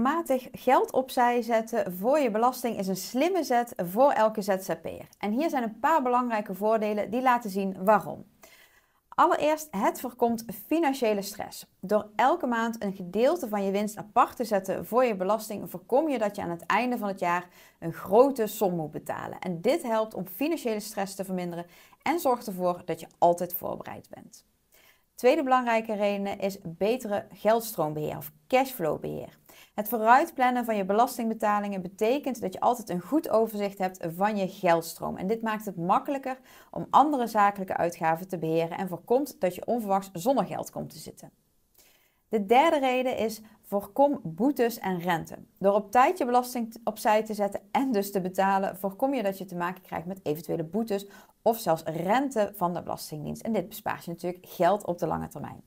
Matig geld opzij zetten voor je belasting is een slimme zet voor elke ZZP'er. En hier zijn een paar belangrijke voordelen die laten zien waarom. Allereerst, het voorkomt financiële stress. Door elke maand een gedeelte van je winst apart te zetten voor je belasting, voorkom je dat je aan het einde van het jaar een grote som moet betalen. En dit helpt om financiële stress te verminderen en zorgt ervoor dat je altijd voorbereid bent. Tweede belangrijke reden is betere geldstroombeheer of cashflowbeheer. Het vooruitplannen van je belastingbetalingen betekent dat je altijd een goed overzicht hebt van je geldstroom. En dit maakt het makkelijker om andere zakelijke uitgaven te beheren en voorkomt dat je onverwachts zonder geld komt te zitten. De derde reden is Voorkom boetes en rente. Door op tijd je belasting opzij te zetten en dus te betalen, voorkom je dat je te maken krijgt met eventuele boetes of zelfs rente van de Belastingdienst. En dit bespaart je natuurlijk geld op de lange termijn.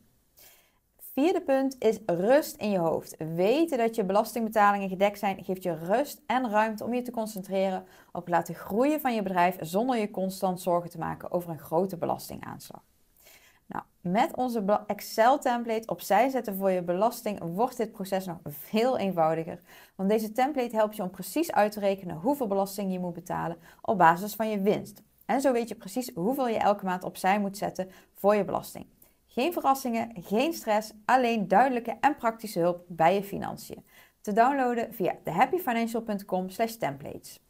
Vierde punt is rust in je hoofd. Weten dat je belastingbetalingen gedekt zijn, geeft je rust en ruimte om je te concentreren op laten groeien van je bedrijf zonder je constant zorgen te maken over een grote belastingaanslag. Met onze Excel-template opzij zetten voor je belasting wordt dit proces nog veel eenvoudiger. Want deze template helpt je om precies uit te rekenen hoeveel belasting je moet betalen op basis van je winst. En zo weet je precies hoeveel je elke maand opzij moet zetten voor je belasting. Geen verrassingen, geen stress, alleen duidelijke en praktische hulp bij je financiën. Te downloaden via thehappyfinancial.com/templates.